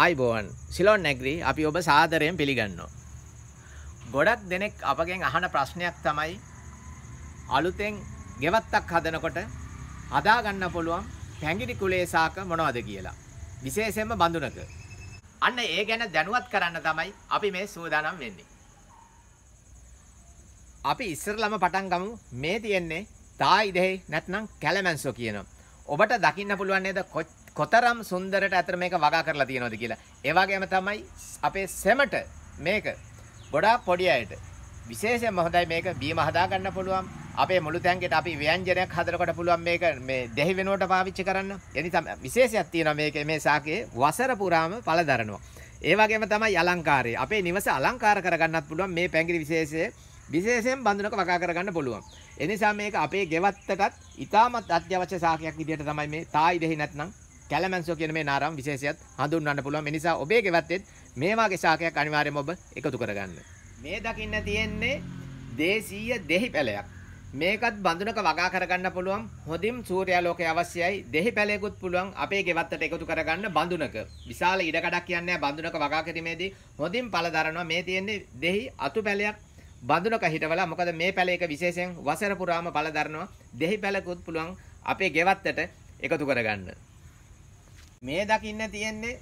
ආයිබෝන් සිලොන් නැග්‍රී අපි ඔබ සාදරයෙන් පිළිගන්නවා. ගොඩක් දෙනෙක් අපගෙන් අහන ප්‍රශ්නයක් තමයි අලුතෙන් ගෙවත්තක් හදනකොට අදා ගන්න පුළුවන් පැංගිරි කුලේ සාක මොනවද කියලා. විශේෂයෙන්ම බඳුනක. අන්න ඒ ගැන දැනුවත් කරන්න තමයි අපි මේ සූදානම් වෙන්නේ. අපි ඉස්සරලම පටන් ගමු මේ තියෙන්නේ තායිදෙහි නැත්නම් කැලමන්සෝ කියනවා. ඔබට දකින්න පුළුවන් නේද කොච්චර කොතරම් සුන්දරට ඇතර මේක වගා කරලා තියෙනවද කියලා. ඒ වගේම තමයි අපේ සෙමට මේක ගොඩාක් පොඩි අයට විශේෂයෙන්ම හොඳයි මේක බීම හදා ගන්න පුළුවන්. අපේ මුළු තැන්කේට අපි ව්‍යංජනයක් හදනකොට පුළුවන් මේක මේ දෙහි වෙනුවට පාවිච්චි කරන්න. එනිසා විශේෂයක් තියෙනවා මේකේ මේ සාකේ වසර පුරාම පළදරනවා. ඒ වගේම තමයි අලංකාරය. අපේ නිවස අලංකාර කරගන්නත් පුළුවන් මේ පැංගිරි විශේෂයේ විශේෂයෙන් බඳුනක වගා කරගන්න පුළුවන්. එනිසා මේක අපේ ගෙවත්තටත් ඉතාමත් අත්‍යවශ්‍ය සාකයක් විදිහට තමයි මේ තායි දෙහි නැත්නම් කැලමැන්සෝ කියන මේ නාරම් විශේෂයත් හඳුන්වන්න පුළුවන්. ඒ නිසා ඔබේ ගෙවත් මේ වාගේ ශාකයක් අනිවාර්යයෙන්ම ඔබ එකතු කරගන්න. මේ දකින්න තියෙන්නේ දේශීය දෙහි පැලයක්. මේකත් බඳුනක වගා කරගන්න පුළුවන්. හොඳින් සූර්යාලෝකය අවශ්‍යයි. දෙහි පැලයකුත් පුළුවන් අපේ ගෙවත්තට එකතු කරගන්න බඳුනක. විශාල ඉඩකඩක් කියන්නේ බඳුනක වගා කිරීමේදී හොඳින් පළ දරනවා. මේ තියෙන්නේ දෙහි අතු පැලයක්. බඳුනක හිටවලා මොකද මේ පැලයක විශේෂයෙන් වසර පුරාම පළ දරනවා. දෙහි පැලකුත් පුළුවන් අපේ ගෙවත්තට එකතු කරගන්න. මේ දකින්න තියෙන්නේ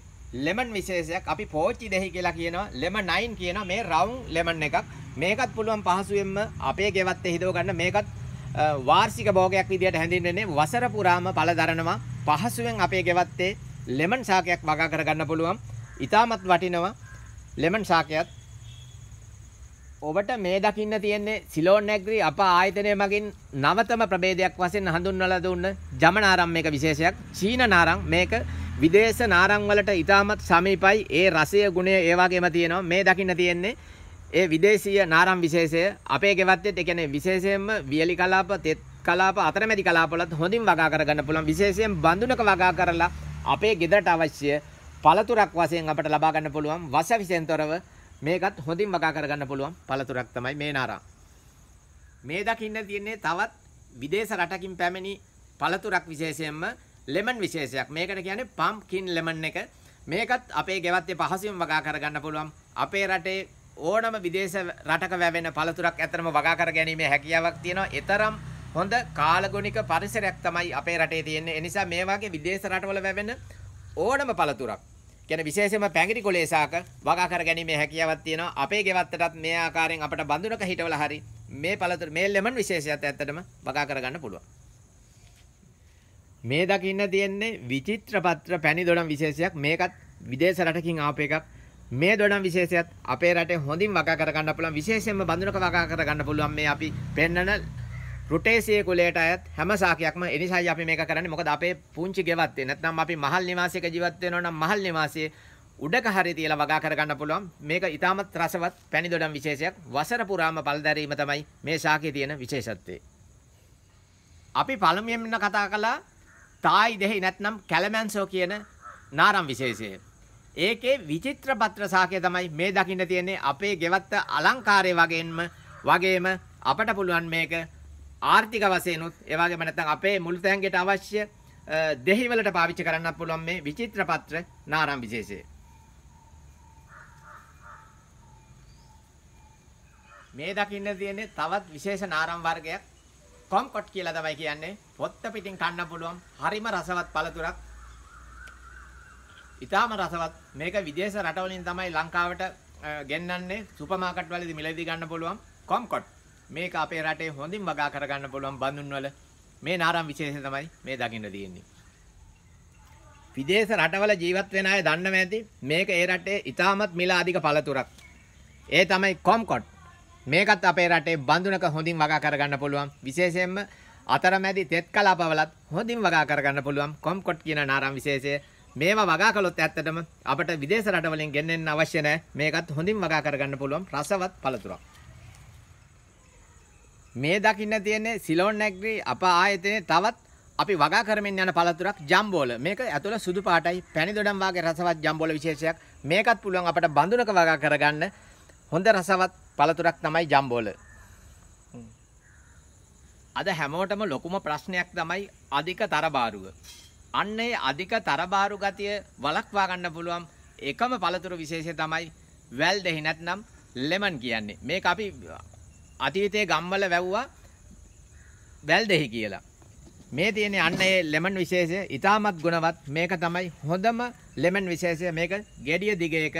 ලෙමන් විශේෂයක් අපි පෝච්චි දෙහි කියලා කියනවා ලෙමන් 9 කියනවා මේ රවුන්ඩ් ලෙමන් එකක් මේකත් පුළුවන් පහසුවෙන්ම අපේ ගෙවත් හිදව ගන්න මේකත් වාර්ෂික භෝගයක් විදිහට හැඳින්වෙන්නේ වසර පුරාම පළ දරනවා පහසුවෙන් අපේ ගෙවත්තේ ලෙමන් ශාකයක් වගා කරගන්න පුළුවන් ඉතාමත් වටිනවා ලෙමන් ශාකයත් ඔබට මේ දකින්න තියෙන්නේ සිලෝන් ඇග්‍රි අප ආයතනය මගින් නවතම ප්‍රභේදයක් වශයෙන් හඳුන්වලා දුන්න ජමනාරම් මේක විශේෂයක් චීන නාරං මේක විදේශ නාරං වලට ඉතාමත් සමීපයි. ඒ රසය ගුණය ඒ වගේම තියෙනවා. මේ දකින්න තියෙන්නේ ඒ විදේශීය නාරං විශේෂය අපේ ගෙවත්තේ ඒ කියන්නේ විශේෂයෙන්ම වියලි කලාප තෙත් කලාප අතරමැදි කලාපලත් හොඳින් වගා කරගන්න පුළුවන්. විශේෂයෙන් බඳුනක වගා කරලා අපේ ගෙදරට අවශ්‍ය පළතුරක් වශයෙන් අපට ලබා ගන්න පුළුවන්. වස විසෙන් තොරව මේකත් හොඳින් වගා කරගන්න පුළුවන් පළතුරක් තමයි මේ නාරං. මේ දකින්න තියෙන්නේ තවත් විදේශ රටකින් පැමිණි පළතුරක් විශේෂයෙන්ම ලෙමන් විශේෂයක්. මේකට කියන්නේ පම්කින් ලෙමන් එක. මේකත් අපේ ගෙවත්තේ පහසුවෙන් වගා කරගන්න පුළුවන්. අපේ රටේ ඕනම විදේශ රටක වැවෙන පළතුරක් ඇතරම වගා කර ගැනීමේ හැකියාවක් තියෙනවා. ඒතරම් හොඳ කාලගුණික පරිසරයක් තමයි අපේ රටේ තියෙන්නේ. ඒ නිසා මේ වගේ විදේශ රටවල වැවෙන ඕනම පළතුරක් කියන විශේෂයෙන්ම පැඟිරි කොලේසාක වගා කර ගැනීමේ හැකියාවක් තියෙනවා. අපේ ගෙවත්තටත් මේ ආකාරයෙන් අපට බඳුනක හිටවල හරි මේ පළතුරු මේ ලෙමන් විශේෂයත් ඇත්තටම වගා කරගන්න පුළුවන්. මේ දකින්න තියෙන්නේ විචිත්‍ර පත්‍ර පැණි දොඩම් විශේෂයක් මේකත් විදේශ රටකින් ආපු එකක් මේ දොඩම් විශේෂයත් අපේ රටේ හොඳින් වගා කරගන්න පුළුවන් විශේෂයෙන්ම බඳුනක වගා කරගන්න පුළුවන් මේ අපි පෙන්නන රුටේසිය කුලයට අයත් හැම සාකයක්ම එනිසායි අපි මේක කරන්නේ මොකද අපේ පුංචි ගෙවත්තේ නැත්නම් අපි මහල් නිවාසයක ජීවත් වෙනවා නම් මහල් නිවාසයේ උඩක හරි තියලා වගා කරගන්න පුළුවන් මේක ඉතාමත් රසවත් පැණි දොඩම් විශේෂයක් වසර පුරාම පල්දැරීම තමයි මේ ශාකයේ තියෙන විශේෂත්වය අපි පළමුවෙන්ම කතා කළා තායි දෙහි නැත්නම් කැලමැන්සෝ කියන නාරම් විශේෂය. ඒකේ විචිත්‍ර පත්‍ර සාකය තමයි මේ දකින්න තියෙන්නේ අපේ ගෙවත්ත අලංකාරය වගේම වගේම අපට පුළුවන් මේක ආර්ථික වශයෙන්ුත් ඒ වගේම නැත්නම් අපේ මුළුතැන්ගෙට අවශ්‍ය දෙහි වලට පාවිච්චි කරන්නත් පුළුවන් මේ විචිත්‍ර පත්‍ර නාරම් විශේෂය. මේ දකින්න තියෙන්නේ තවත් විශේෂ නාරම් වර්ගයක් කොම්කොට් කියලා තමයි කියන්නේ. පොත්ත පිටින් කන්න පුළුවන් හරිම රසවත් පළතුරක්. ඊටාම රසවත්. මේක විදේශ රටවලින් තමයි ලංකාවට ගෙන්නන්නේ. සුපර් මාකට් වලදී මිලදී ගන්න පුළුවන් කොම්කොට්. මේක අපේ රටේ හොඳින් වගා කරගන්න පුළුවන් බඳුන් වල. මේ නාරම් විශේෂය තමයි මේ දකින්න තියෙන්නේ. විදේශ රටවල ජීවත් වෙන අය දන්නම ඇති මේක ඒ රටේ ඊටාමත් මිල අධික පළතුරක්. ඒ තමයි කොම්කොට්. මේකත් අපේ රටේ බඳුනක හොඳින් වගා කරගන්න පුළුවන් විශේෂයෙන්ම අතරමැදි තෙත් කලාපවලත් හොඳින් වගා කරගන්න පුළුවන් කොම්කොට් කියන නාරම් විශේෂය මේවා වගා කළොත් ඇත්තටම අපට විදේශ රටවලින් ගෙන්වෙන්න අවශ්‍ය නැහැ මේකත් හොඳින් වගා කරගන්න පුළුවන් රසවත් පළතුරක් මේ දකින්න තියෙන්නේ සිලෝන් නැග්‍රි අප ආයතනයේ තවත් අපි වගා කරමින් යන පළතුරක් ජම්බෝල. මේක ඇතුළ සුදු පාටයි පැණිදොඩම් වාගේ රසවත් ජම්බෝල විශේෂයක්. මේකත් පුළුවන් අපට බඳුනක වගා කරගන්න. හොඳ රසවත් පළතුරක් තමයි ජම්බෝල. අද හැමෝටම ලොකුම ප්‍රශ්නයක් තමයි අධික තරබාරුව. අන්න ඒ අධික තරබාරු ගතිය වළක්වා ගන්න පුළුවන් එකම පළතුරු විශේෂය තමයි වැල් දෙහි නැත්නම් ලෙමන් කියන්නේ. මේක අපි අතීතයේ ගම්වල වැව්වා වැල් දෙහි කියලා. මේ තියෙන අන්න ඒ ලෙමන් විශේෂය ඉතාමත් ගුණවත්. මේක තමයි හොඳම ලෙමන් විශේෂය. මේක gediya දිගේක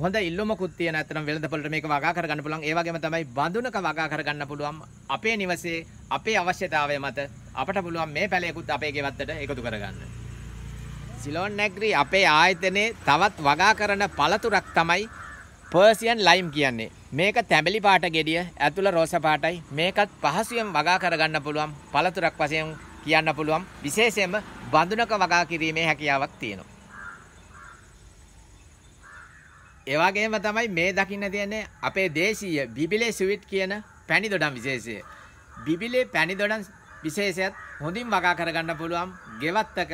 හොඳ ඉල්ලුමකුත් තියෙන අතරම වෙළඳපොළට මේක වගා කරගන්න පුළුවන්. ඒ වගේම තමයි බඳුනක වගා කරගන්න පුළුවන්. අපේ නිවසේ අපේ අවශ්‍යතාවය මත අපට පුළුවන් මේ පැලයකුත් අපේ ගෙවත්තට එකතු කරගන්න. සිලෝන් නැග්‍රි අපේ ආයතනයේ තවත් වගා කරන පළතුරක් තමයි පර්සියන් ලයිම් කියන්නේ. මේක තැඹිලි පාට ගෙඩිය ඇතුළ රෝස පාටයි. මේකත් පහසුවෙන් වගා කරගන්න පුළුවන් පළතුරක් වශයෙන් කියන්න පුළුවන්. විශේෂයෙන්ම බඳුනක වගා කිරීමේ හැකියාවක් තියෙනවා. ඒවාගේම තමයි මේ දකින්න තියන්නේ අපේ දේශීය බිබිලේ ස්විට් කියන පැණි දොඩම් විශේෂය. බිබිලේ පැණි දොඩම් විශේෂයත් හොඳින් වගා කරගන්න පුළුවන් ගෙවත්තක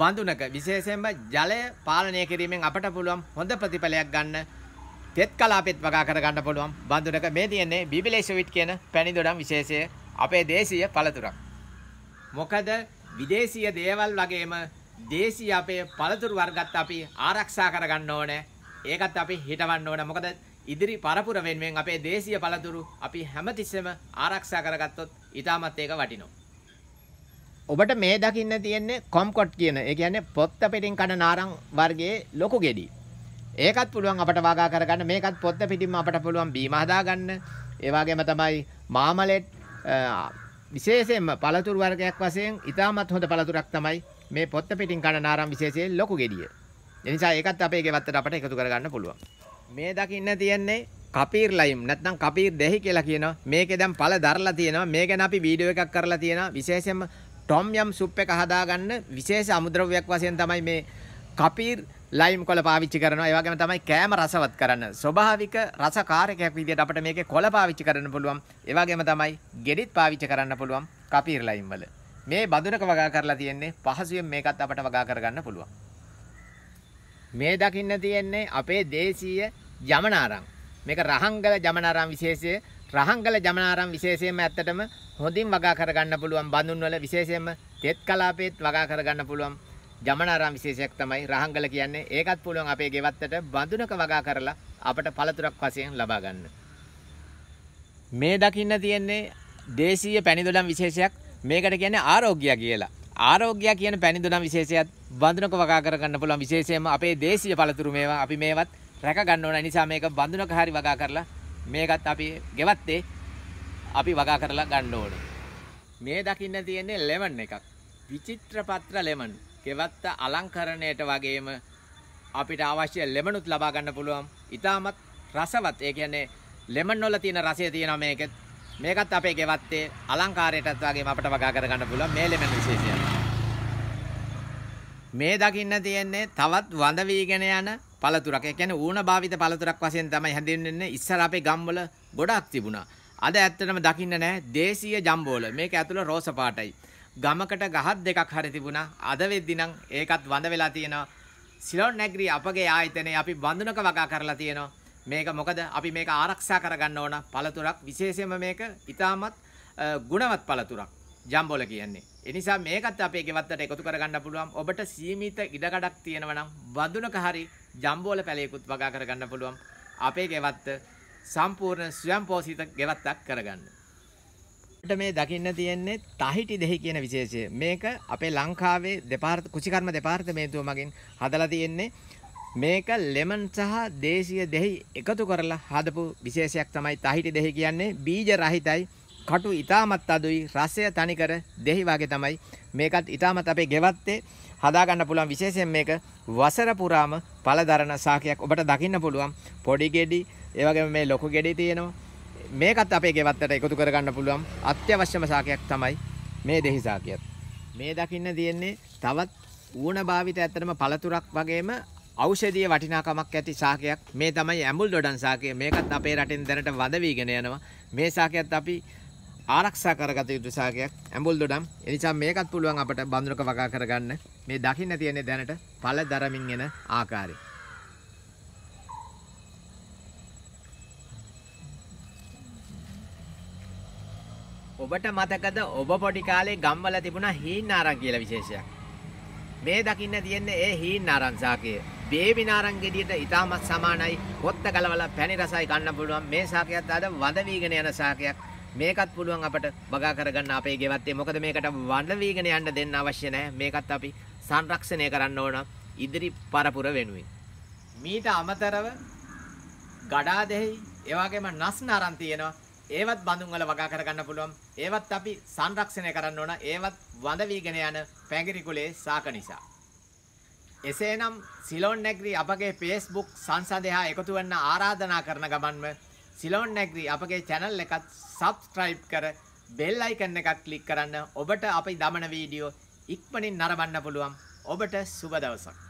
බඳුනක විශේෂයෙන්ම ජලය පාලනය කිරීමෙන් අපට පුළුවන් හොඳ ප්‍රතිඵලයක් ගන්න තෙත් කලාපෙත් වගා කරගන්න පුළුවන් බඳුනක මේ තියන්නේ බිබිලේ ස්විට් කියන පැණි දොඩම් විශේෂය අපේ දේශීය පළතුරක්. මොකද විදේශීය දේවල් වගේම දේශීය අපේ පළතුරු වර්ගත් අපි ආරක්ෂා කරගන්න ඕනේ. ඒකත් අපි හිතවන්න ඕන. මොකද ඉදිරි පරපුර වෙනුවෙන් අපේ දේශීය පළතුරු අපි හැමතිස්සෙම ආරක්ෂා කරගත්තොත් ඊටමත් ඒක වටිනවා. ඔබට මේ දකින්න තියෙන්නේ කොම්කොට් කියන. ඒ කියන්නේ පොත්ත පිටින් කන නාරං වර්ගයේ ලොකු ගෙඩි. ඒකත් පුළුවන් අපට වගා කරගන්න. මේකත් පොත්ත පිටින්ම අපට පුළුවන් බීම හදාගන්න. ඒ වගේම තමයි මාමලෙට් විශේෂයෙන්ම පළතුරු වර්ගයක් වශයෙන් ඉතාමත් හොඳ පළතුරක් තමයි මේ පොත්ත පිටින් කන නාරං විශේෂයෙන් ලොකු ගෙඩිය. එනිසා ඒකත් අපේ ගෙවත්තට අපට එකතු කරගන්න පුළුවන්. මේ දකින්න තියෙන්නේ කපීර් ලයිම් නැත්නම් කපීර් දෙහි කියලා කියනවා. මේකේ දැන් පළ දරලා තියෙනවා. මේ ගැන අපි වීඩියෝ එකක් කරලා තියෙනවා. විශේෂයෙන්ම ටොම් යම් සුප් එක හදාගන්න විශේෂ අමුද්‍රව්‍යයක් වශයෙන් තමයි මේ කපීර් ලයිම් කොළ පාවිච්චි කරනවා. ඒ වගේම තමයි කෑම රසවත් කරන්න. ස්වභාවික රසකාරකයක් විදිහට අපිට මේකේ කොළ පාවිච්චි කරන්න පුළුවන්. ඒ වගේම තමයි ගෙඩිත් පාවිච්චි කරන්න පුළුවන් කපීර් ලයිම් වල. මේ බඳුනක වගා කරලා තියෙන්නේ පහසුවෙන් මේකත් අපිට වගා කරගන්න පුළුවන්. මේ දකින්න තියෙන්නේ අපේ දේශීය ජමනාරම්. මේක රහංගල ජමනාරම් විශේෂය රහංගල ජමනාරම් විශේෂයෙන්ම ඇත්තටම හොඳින් වගා කරගන්න පුළුවන් බඳුන්වල විශේෂයෙන්ම තෙත් කලාපෙත් වගා කරගන්න පුළුවන් ජමනාරම් විශේෂයක් තමයි රහංගල කියන්නේ. ඒකත් පුළුවන් අපේ ගෙවත්තට බඳුනක වගා කරලා අපට පළතුරක් වශයෙන් ලබා ගන්න. මේ දකින්න තියෙන්නේ දේශීය පැණිදොඩම් විශේෂයක් මේකට කියන්නේ ආරෝග්‍ය කියලා. ආරෝග්‍ය කියන පැණිදුනම් විශේෂයත් බඳුනක වගා කරගන්න පුළුවන් විශේෂයෙන්ම අපේ දේශීය පළතුරු මේවා අපි මේවත් රැක ගන්න ඕන නිසා මේක බඳුනක හරි වගා කරලා මේකත් අපි ගෙවත්තේ අපි වගා කරලා ගන්න ඕනේ. මේ දකින්න තියෙන්නේ ලෙමන් එකක්. විචිත්‍ර පත්‍ර ලෙමන්. ගෙවත්ත අලංකරණයට වගේම අපිට අවශ්‍ය ලෙමනුත් ලබා ගන්න පුළුවන්. ඉතාමත් රසවත්. ඒ කියන්නේ ලෙමන් වල තියෙන රසය තියෙනවා මේකෙත්. මේකත් අපේ ගෙවත්තේ අලංකාරයටත් වගේම අපිට වගා කරගන්න පුළුවන් මේ ලෙමන් විශේෂය. මේ දකින්න තියෙන්නේ තවත් වඳ වීගෙන යන පළතුරක්. ඒ කියන්නේ ඌණ භාවිත පළතුරක් වශයෙන් තමයි හැඳින්වෙන්නේ. ඉස්සර අපේ ගම්වල ගොඩක් තිබුණා. අද ඇත්තටම දකින්න නැහැ දේශීය ජම්බෝල. මේක ඇතුළ රෝස පාටයි. ගමකට ගහක් දෙකක් හරි තිබුණා. අද වෙද්දි නම් ඒකත් වඳ වෙලා තියෙනවා. සිලොන් නැග්‍රී අපගේ ආයතනයේ අපි වඳුනක වගා කරලා තියෙනවා. මේක මොකද අපි මේක ආරක්ෂා කරගන්න ඕන පළතුරක් විශේෂයෙන්ම මේක ඊටමත් ගුණවත් පළතුරක් ජම්බෝල කියන්නේ. ඒ නිසා මේකත් අපේ ගෙවත්තට එකතු කරගන්න පුළුවන්. ඔබට සීමිත ඉඩකඩක් තියෙනවා නම් වඳුනක හරි ජම්බෝල පැලයකුත් වගා කරගන්න පුළුවන්. අපේ ගෙවත්ත සම්පූර්ණ ස්වයංපෝෂිත ගෙවත්තක් කරගන්න. අපිට මේ දකින්න තියෙන්නේ තහිටි දෙහි කියන විශේෂය. මේක අපේ ලංකාවේ දෙපාර්ත කුෂිකර්ම දෙපාර්තමේන්තුව මගින් හදලා තියෙන්නේ මේක ලෙමන් සහ දේශීය දෙහි එකතු කරලා හදපු විශේෂයක් තමයි තහිටි දෙහි කියන්නේ බීජ රහිතයි කටු ඉතාමත් අදුයි රසය තනිකර දෙහි වගේ තමයි මේකත් ඉතාමත් අපේ ගෙවත්තේ හදාගන්න පුළුවන් විශේෂයෙන් මේක වසර පුරාම පළදරන සාකයක් ඔබට දකින්න පුළුවන් පොඩි ගෙඩි ඒ වගේම මේ ලොකු ගෙඩි තියෙනවා මේකත් අපේ ගෙවත්තට එකතු කරගන්න පුළුවන් අත්‍යවශ්‍යම සාකයක් තමයි මේ දෙහි සාකයත් මේ දකින්න තියෙන්නේ තවත් ඌණ භාවිත ඇත්තටම පළතුරක් වගේම ඖෂධීය වටිනාකමක් ඇති සාකයක් මේ තමයි ඇඹුල් ඩොඩන් සාකය මේකත් අපේ රටින් දැනට වද වීගෙන යනවා මේ සාකයත් අපි ආරක්ෂා කරගත යුතු සාකයක් ඇඹුල් ඩොඩම් එනිසා මේකත් පුළුවන් අපට බඳුනක වගා කරගන්න මේ දකින්න තියෙන්නේ දැනට පළ දරමින් එන ආකාරය ඔබට මතකද ඔබ පොඩි කාලේ ගම්වල තිබුණා හීන් නාරං කියලා විශේෂයක් මේ දකින්න තියෙන්නේ ඒ හීන් නාරං සාකය බේබිනාරං ගෙඩියට ඉතාමත් සමානයි. කොත්ත ගලවලා පැණි රසයි ගන්න පුළුවන්. මේ සාකයක් දාද වඳ වීගෙන යන සාකයක්. මේකත් පුළුවන් අපට බගා කරගන්න අපේ ගෙවත්තේ. මොකද මේකට වඳ වීගෙන යන්න දෙන්න අවශ්‍ය නැහැ. මේකත් අපි සංරක්ෂණය කරන්න ඕන ඉදිරි පරපුර වෙනුවෙන්. මීට අමතරව ගඩා දෙහි ඒ වගේම නස්නාරන් තියෙනවා. ඒවත් බඳුන් වල වගා කරගන්න පුළුවන්. ඒවත් අපි සංරක්ෂණය කරන්න ඕන. ඒවත් වඳ වීගෙන යන පැංගිරි කුලේ සාක නිසා. එසේනම් සිලෝන් නැග්‍රි අපගේ Facebook සංසදහා එකතු වෙන්න ආරාධනා කරන ගමන්ම සිලෝන් නැග්‍රි අපගේ channel එකත් subscribe කර bell icon එකක් click කරන්න ඔබට අපි දමන වීඩියෝ ඉක්මනින් නරඹන්න පුළුවන් ඔබට සුබ දවසක්